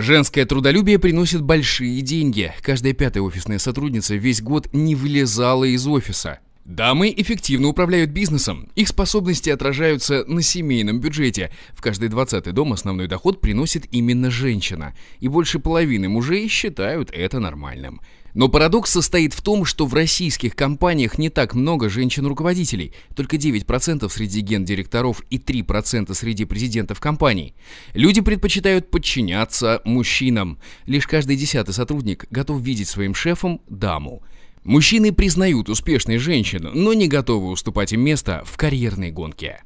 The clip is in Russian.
Женское трудолюбие приносит большие деньги. Каждая пятая офисная сотрудница весь год не вылезала из офиса. Дамы эффективно управляют бизнесом. Их способности отражаются на семейном бюджете. В каждый двадцатый дом основной доход приносит именно женщина. И больше половины мужей считают это нормальным. Но парадокс состоит в том, что в российских компаниях не так много женщин-руководителей, только 9% среди гендиректоров и 3% среди президентов компаний. Люди предпочитают подчиняться мужчинам. Лишь каждый десятый сотрудник готов видеть своим шефом даму. Мужчины признают успешной женщину, но не готовы уступать им место в карьерной гонке.